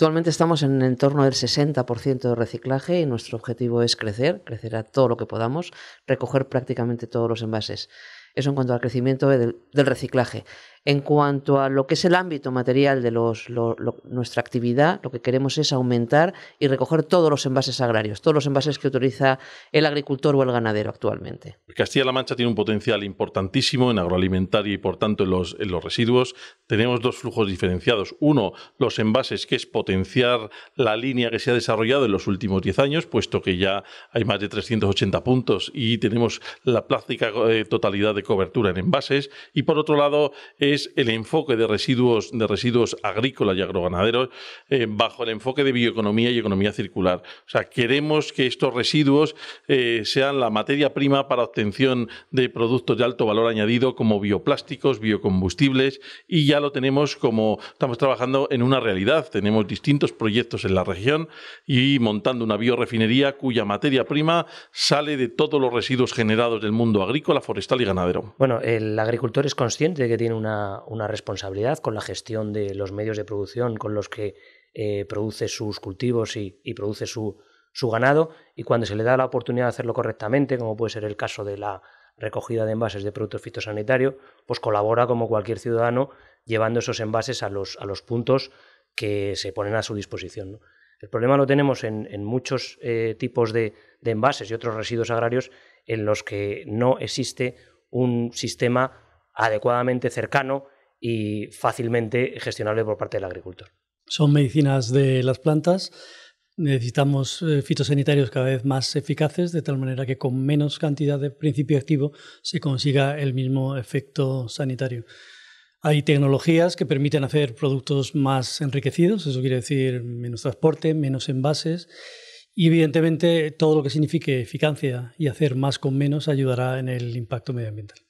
Actualmente estamos en el entorno del 60% de reciclaje y nuestro objetivo es crecer, crecer a todo lo que podamos, recoger prácticamente todos los envases. Eso en cuanto al crecimiento del reciclaje. En cuanto a lo que es el ámbito material de nuestra actividad, lo que queremos es aumentar y recoger todos los envases agrarios, todos los envases que utiliza el agricultor o el ganadero actualmente. Castilla-La Mancha tiene un potencial importantísimo en agroalimentaria y, por tanto, en los, residuos. Tenemos dos flujos diferenciados. Uno, los envases, que es potenciar la línea que se ha desarrollado en los últimos 10 años, puesto que ya hay más de 380 puntos y tenemos la plástica eh, totalidad de cobertura en envases. Y, por otro lado, es el enfoque de residuos, de residuos agrícolas y agroganaderos eh, bajo el enfoque de bioeconomía y economía circular. O sea, queremos que estos residuos eh, sean la materia prima para obtención de productos de alto valor añadido como bioplásticos, biocombustibles y ya lo tenemos como estamos trabajando en una realidad. Tenemos distintos proyectos en la región y montando una biorefinería cuya materia prima sale de todos los residuos generados del mundo agrícola, forestal y ganadero. Bueno, el agricultor es consciente de que tiene una una, responsabilidad con la gestión de los medios de producción con los que eh, produce sus cultivos y, produce su, ganado y cuando se le da la oportunidad de hacerlo correctamente, como puede ser el caso de la recogida de envases de productos fitosanitarios, pues colabora como cualquier ciudadano llevando esos envases a los, puntos que se ponen a su disposición. El problema lo tenemos en, muchos eh, tipos de envases y otros residuos agrarios en los que no existe un sistema adecuadamente cercano y fácilmente gestionable por parte del agricultor. Son medicinas de las plantas. Necesitamos eh, fitosanitarios cada vez más eficaces, de tal manera que con menos cantidad de principio activo se consiga el mismo efecto sanitario. Hay tecnologías que permiten hacer productos más enriquecidos, eso quiere decir menos transporte, menos envases. Y evidentemente todo lo que signifique eficacia y hacer más con menos ayudará en el impacto medioambiental.